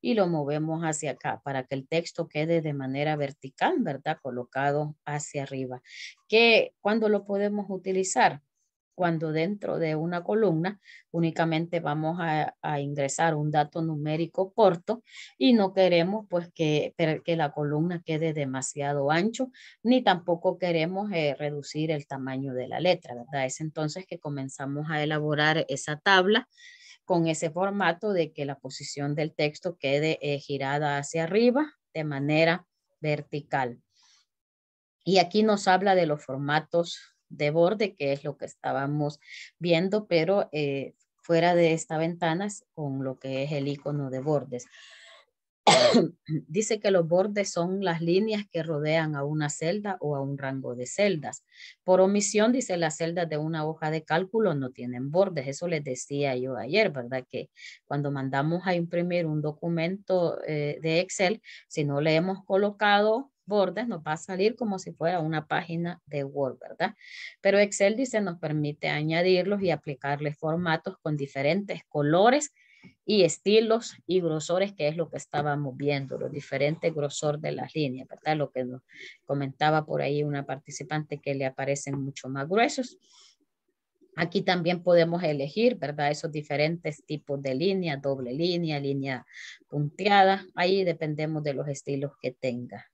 y lo movemos hacia acá para que el texto quede de manera vertical, ¿verdad? Colocado hacia arriba. ¿Qué, ¿Cuándo lo podemos utilizar? cuando dentro de una columna únicamente vamos a, ingresar un dato numérico corto y no queremos pues que, que la columna quede demasiado ancho ni tampoco queremos eh, reducir el tamaño de la letra, Es entonces que comenzamos a elaborar esa tabla con ese formato de que la posición del texto quede eh, girada hacia arriba de manera vertical. Y aquí nos habla de los formatos de borde, que es lo que estábamos viendo, pero eh, fuera de esta ventana es con lo que es el icono de bordes. Dice que los bordes son las líneas que rodean a una celda o a un rango de celdas. Por omisión, dice las celdas de una hoja de cálculo no tienen bordes. Eso les decía yo ayer, ¿verdad? Que cuando mandamos a imprimir un documento eh, de Excel, si no le hemos colocado bordes, nos va a salir como si fuera una página de Word, ¿verdad? Pero Excel dice nos permite añadirlos y aplicarles formatos con diferentes colores y estilos y grosores, que es lo que estábamos viendo, los diferentes grosor de las líneas, ¿verdad? Lo que nos comentaba por ahí una participante que le aparecen mucho más gruesos. Aquí también podemos elegir, ¿verdad? Esos diferentes tipos de línea, doble línea, línea punteada. Ahí dependemos de los estilos que tenga.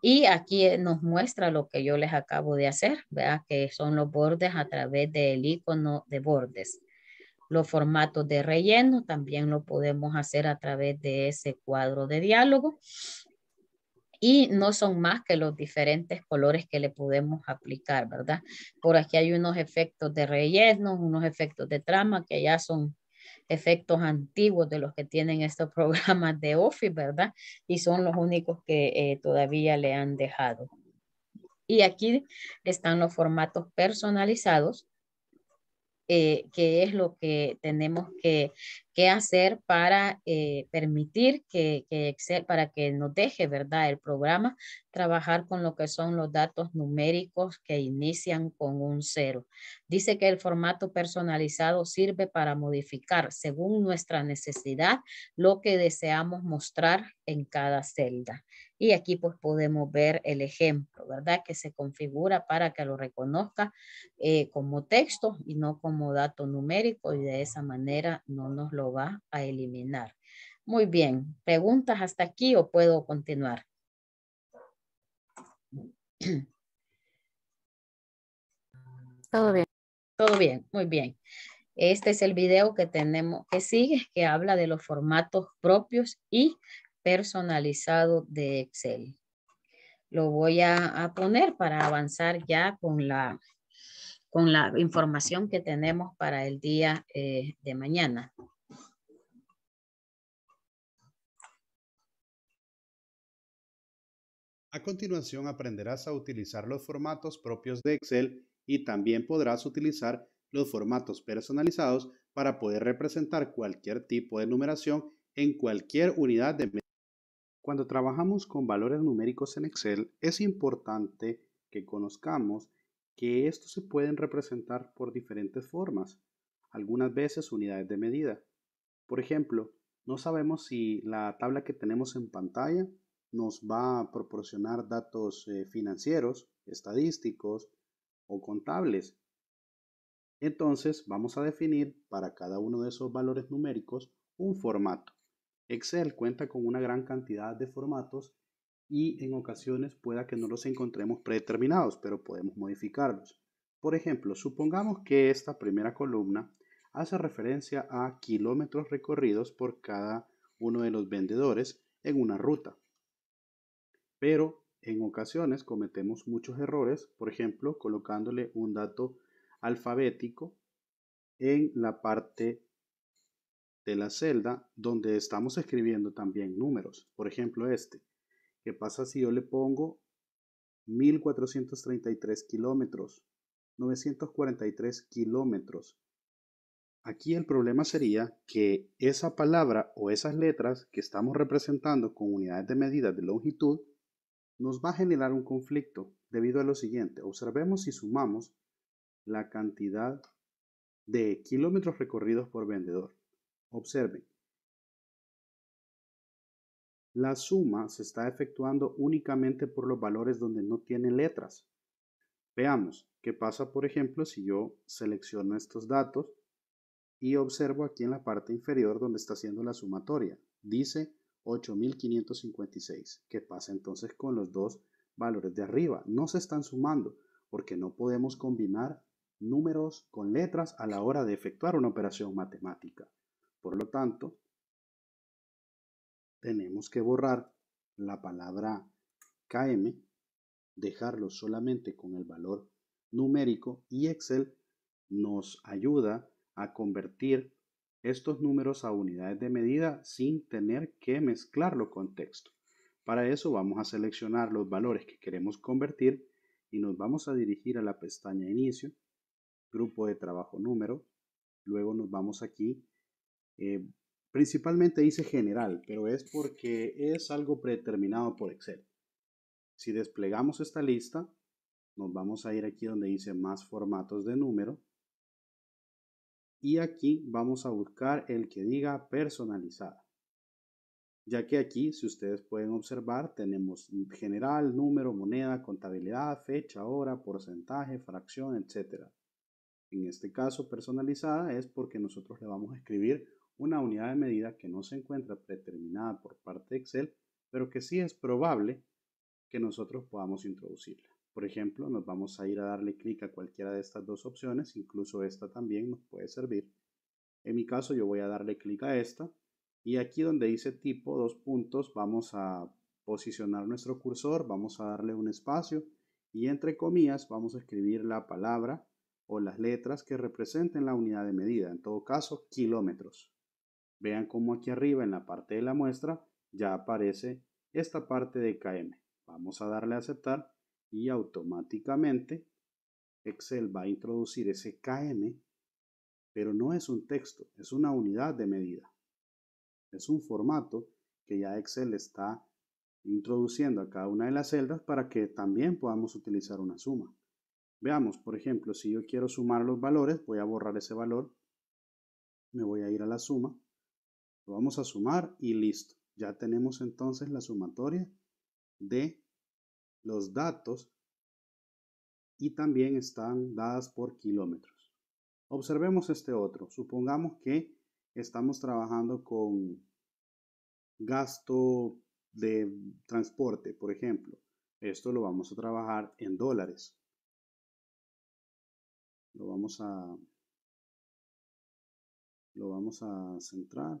Y aquí eh, nos muestra lo que yo les acabo de hacer, vea que son los bordes a través del icono de bordes. Los formatos de relleno también lo podemos hacer a través de ese cuadro de diálogo. Y no son más que los diferentes colores que le podemos aplicar, ¿verdad? Por aquí hay unos efectos de relleno, unos efectos de trama que ya son efectos antiguos de los que tienen estos programas de Office, ¿verdad? Y son los únicos que eh, todavía le han dejado. Y aquí están los formatos personalizados eh, qué es lo que tenemos que, hacer para eh, permitir que, que Excel, para que nos deje, ¿verdad? El programa trabajar con lo que son los datos numéricos que inician con un cero. Dice que el formato personalizado sirve para modificar según nuestra necesidad lo que deseamos mostrar en cada celda. Y aquí pues podemos ver el ejemplo, ¿verdad? Que se configura para que lo reconozca eh, como texto y no como dato numérico y de esa manera no nos lo va a eliminar. Muy bien, ¿preguntas hasta aquí o puedo continuar? Todo bien. Todo bien, muy bien. Este es el video que tenemos que sigue, que habla de los formatos propios y personalizado de Excel. Lo voy a, poner para avanzar ya con la, con la información que tenemos para el día eh, de mañana. A continuación aprenderás a utilizar los formatos propios de Excel y también podrás utilizar los formatos personalizados para poder representar cualquier tipo de numeración en cualquier unidad de cuando trabajamos con valores numéricos en Excel, es importante que conozcamos que estos se pueden representar por diferentes formas, algunas veces unidades de medida. Por ejemplo, no sabemos si la tabla que tenemos en pantalla nos va a proporcionar datos eh, financieros, estadísticos o contables. Entonces vamos a definir para cada uno de esos valores numéricos un formato. Excel cuenta con una gran cantidad de formatos y en ocasiones pueda que no los encontremos predeterminados, pero podemos modificarlos. Por ejemplo, supongamos que esta primera columna hace referencia a kilómetros recorridos por cada uno de los vendedores en una ruta. Pero en ocasiones cometemos muchos errores, por ejemplo, colocándole un dato alfabético en la parte de la celda donde estamos escribiendo también números. Por ejemplo, este. ¿Qué pasa si yo le pongo 1433 kilómetros? 943 kilómetros. Aquí el problema sería que esa palabra o esas letras que estamos representando con unidades de medida de longitud nos va a generar un conflicto debido a lo siguiente. Observemos si sumamos la cantidad de kilómetros recorridos por vendedor. Observe. La suma se está efectuando únicamente por los valores donde no tienen letras. Veamos qué pasa, por ejemplo, si yo selecciono estos datos y observo aquí en la parte inferior donde está haciendo la sumatoria. Dice 8556. ¿Qué pasa entonces con los dos valores de arriba? No se están sumando porque no podemos combinar números con letras a la hora de efectuar una operación matemática. Por lo tanto, tenemos que borrar la palabra KM, dejarlo solamente con el valor numérico y Excel nos ayuda a convertir estos números a unidades de medida sin tener que mezclarlo con texto. Para eso vamos a seleccionar los valores que queremos convertir y nos vamos a dirigir a la pestaña Inicio, Grupo de Trabajo Número. Luego nos vamos aquí eh, principalmente dice general, pero es porque es algo predeterminado por Excel. Si desplegamos esta lista, nos vamos a ir aquí donde dice más formatos de número. Y aquí vamos a buscar el que diga personalizada. Ya que aquí, si ustedes pueden observar, tenemos general, número, moneda, contabilidad, fecha, hora, porcentaje, fracción, etc. En este caso, personalizada es porque nosotros le vamos a escribir una unidad de medida que no se encuentra determinada por parte de Excel, pero que sí es probable que nosotros podamos introducirla. Por ejemplo, nos vamos a ir a darle clic a cualquiera de estas dos opciones, incluso esta también nos puede servir. En mi caso yo voy a darle clic a esta y aquí donde dice tipo, dos puntos, vamos a posicionar nuestro cursor, vamos a darle un espacio y entre comillas vamos a escribir la palabra o las letras que representen la unidad de medida, en todo caso kilómetros. Vean cómo aquí arriba en la parte de la muestra ya aparece esta parte de KM. Vamos a darle a aceptar y automáticamente Excel va a introducir ese KM, pero no es un texto, es una unidad de medida. Es un formato que ya Excel está introduciendo a cada una de las celdas para que también podamos utilizar una suma. Veamos, por ejemplo, si yo quiero sumar los valores, voy a borrar ese valor, me voy a ir a la suma, lo vamos a sumar y listo. Ya tenemos entonces la sumatoria de los datos y también están dadas por kilómetros. Observemos este otro. Supongamos que estamos trabajando con gasto de transporte, por ejemplo. Esto lo vamos a trabajar en dólares. Lo vamos a lo vamos a centrar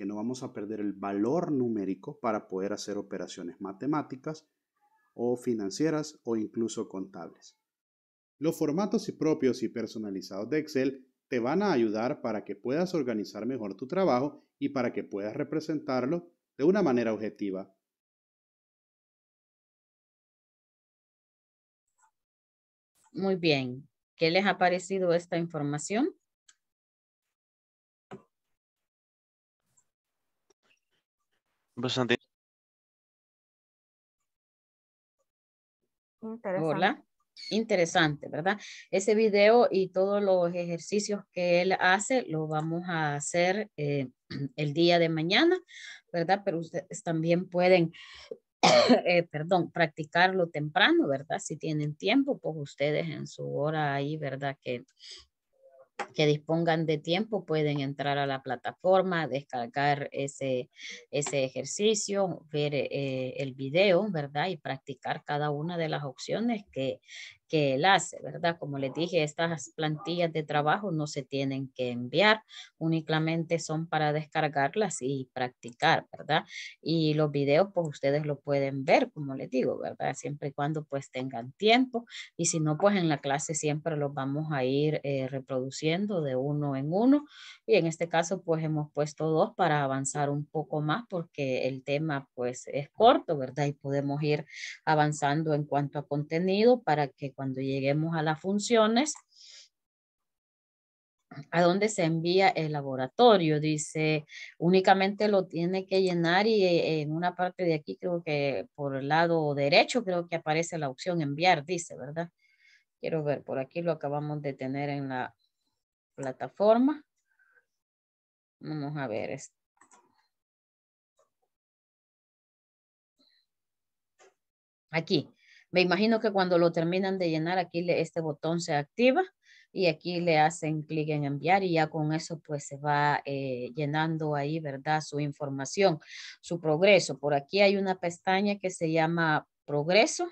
que no vamos a perder el valor numérico para poder hacer operaciones matemáticas o financieras o incluso contables. Los formatos propios y personalizados de Excel te van a ayudar para que puedas organizar mejor tu trabajo y para que puedas representarlo de una manera objetiva. Muy bien, ¿qué les ha parecido esta información? Interesante. Hola. Interesante, ¿verdad? Ese video y todos los ejercicios que él hace lo vamos a hacer eh, el día de mañana, ¿verdad? Pero ustedes también pueden, eh, perdón, practicarlo temprano, ¿verdad? Si tienen tiempo, pues ustedes en su hora ahí, ¿verdad? Que que dispongan de tiempo pueden entrar a la plataforma, descargar ese, ese ejercicio, ver eh, el video, ¿verdad? Y practicar cada una de las opciones que que él hace, ¿verdad? Como les dije, estas plantillas de trabajo no se tienen que enviar, únicamente son para descargarlas y practicar, ¿verdad? Y los videos, pues ustedes lo pueden ver, como les digo, ¿verdad? Siempre y cuando pues tengan tiempo y si no, pues en la clase siempre los vamos a ir eh, reproduciendo de uno en uno y en este caso pues hemos puesto dos para avanzar un poco más porque el tema pues es corto, ¿verdad? Y podemos ir avanzando en cuanto a contenido para que cuando lleguemos a las funciones, a dónde se envía el laboratorio. Dice, únicamente lo tiene que llenar y eh, en una parte de aquí creo que por el lado derecho creo que aparece la opción enviar, dice, ¿verdad? Quiero ver, por aquí lo acabamos de tener en la plataforma. Vamos a ver esto. Aquí. Me imagino que cuando lo terminan de llenar, aquí este botón se activa y aquí le hacen clic en enviar y ya con eso pues se va eh, llenando ahí, ¿verdad? Su información, su progreso. Por aquí hay una pestaña que se llama progreso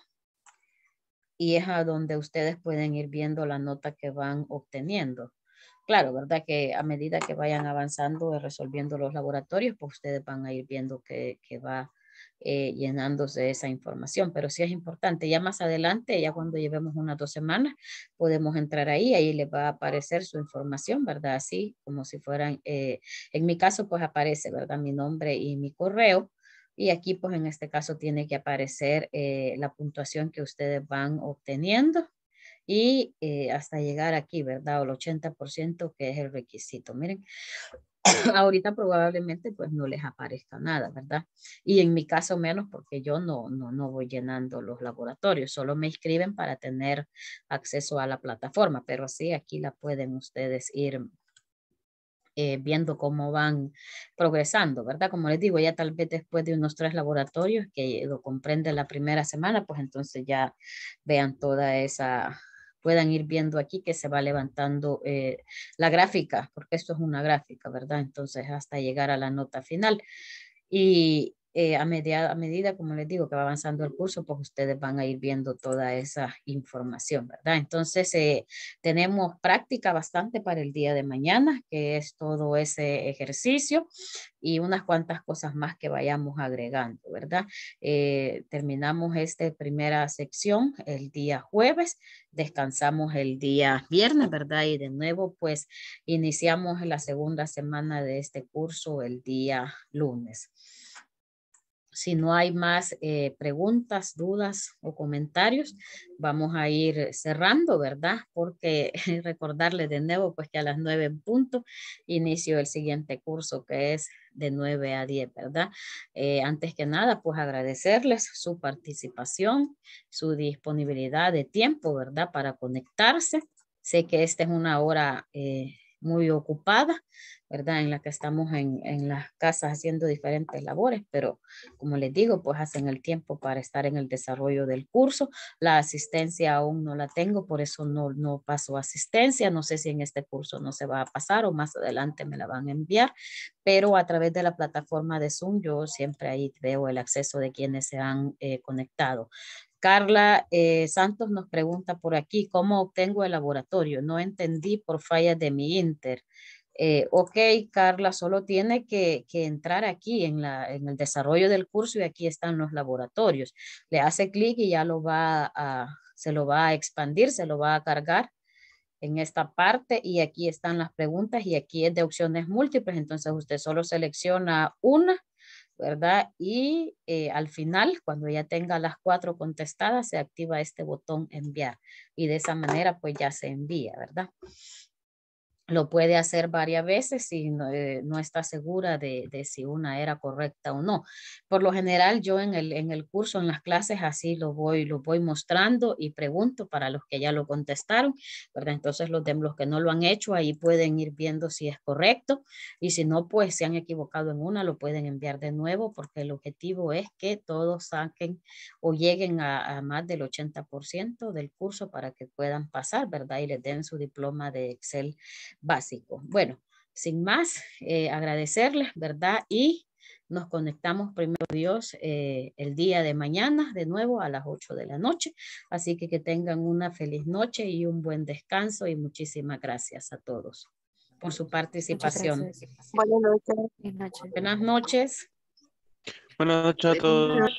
y es a donde ustedes pueden ir viendo la nota que van obteniendo. Claro, ¿verdad? Que a medida que vayan avanzando y resolviendo los laboratorios, pues ustedes van a ir viendo que va eh, llenándose de esa información. Pero sí es importante, ya más adelante, ya cuando llevemos unas dos semanas, podemos entrar ahí, ahí les va a aparecer su información, ¿verdad? Así como si fueran, eh, en mi caso, pues aparece, ¿verdad? Mi nombre y mi correo. Y aquí, pues en este caso, tiene que aparecer eh, la puntuación que ustedes van obteniendo y hasta llegar aquí, ¿verdad? O el 80% que es el requisito. Miren, ahorita probablemente pues no les aparezca nada, ¿verdad? Y en mi caso menos porque yo no, no, voy llenando los laboratorios, solo me inscriben para tener acceso a la plataforma, pero sí, aquí la pueden ustedes ir eh, viendo cómo van progresando, ¿verdad? Como les digo, ya tal vez después de unos tres laboratorios que eh, lo comprende la primera semana, pues entonces ya vean toda esa puedan ir viendo aquí que se va levantando eh, la gráfica, porque esto es una gráfica, ¿verdad? Entonces, hasta llegar a la nota final. Y, eh, a, media, a medida, como les digo, que va avanzando el curso, pues ustedes van a ir viendo toda esa información, ¿verdad? Entonces, eh, tenemos práctica bastante para el día de mañana, que es todo ese ejercicio y unas cuantas cosas más que vayamos agregando, ¿verdad? Eh, terminamos esta primera sección el día jueves, descansamos el día viernes, ¿verdad? Y de nuevo, pues, iniciamos la segunda semana de este curso el día lunes. Si no hay más eh, preguntas, dudas o comentarios, vamos a ir cerrando, ¿verdad? Porque recordarles de nuevo, pues que a las nueve en punto inicio el siguiente curso que es de nueve a diez, ¿verdad? Eh, antes que nada, pues agradecerles su participación, su disponibilidad de tiempo, ¿verdad? Para conectarse. Sé que esta es una hora... Eh, muy ocupada, ¿verdad? En la que estamos en, las casas haciendo diferentes labores, pero como les digo, pues hacen el tiempo para estar en el desarrollo del curso. La asistencia aún no la tengo, por eso no, no paso asistencia. No sé si en este curso no se va a pasar o más adelante me la van a enviar, pero a través de la plataforma de Zoom yo siempre ahí veo el acceso de quienes se han eh, conectado. Carla eh, Santos nos pregunta por aquí, ¿cómo obtengo el laboratorio? No entendí por falla de mi Inter. Eh, ok, Carla, solo tiene que, entrar aquí en, el desarrollo del curso y aquí están los laboratorios. Le hace clic y ya lo va se lo va a expandir, se lo va a cargar en esta parte y aquí están las preguntas y aquí es de opciones múltiples, entonces usted solo selecciona una ¿verdad? Y eh, al final, cuando ya tenga las cuatro contestadas, se activa este botón enviar y de esa manera pues ya se envía, ¿verdad? lo puede hacer varias veces si no, eh, está segura de, si una era correcta o no. Por lo general, yo en el, en el curso, en las clases, así lo voy, voy mostrando y pregunto para los que ya lo contestaron, ¿verdad? Entonces, los, que no lo han hecho, ahí pueden ir viendo si es correcto y si no, pues se han equivocado en una, lo pueden enviar de nuevo porque el objetivo es que todos saquen o lleguen a, a más del 80% del curso para que puedan pasar, ¿verdad? Y les den su diploma de Excel básico Bueno, sin más, eh, agradecerles, ¿verdad? Y nos conectamos primero Dios eh, el día de mañana, de nuevo a las 8 de la noche. Así que que tengan una feliz noche y un buen descanso y muchísimas gracias a todos por su participación. Buenas noches. Buenas noches. Buenas noches a todos.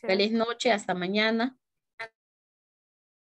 feliz noche hasta mañana.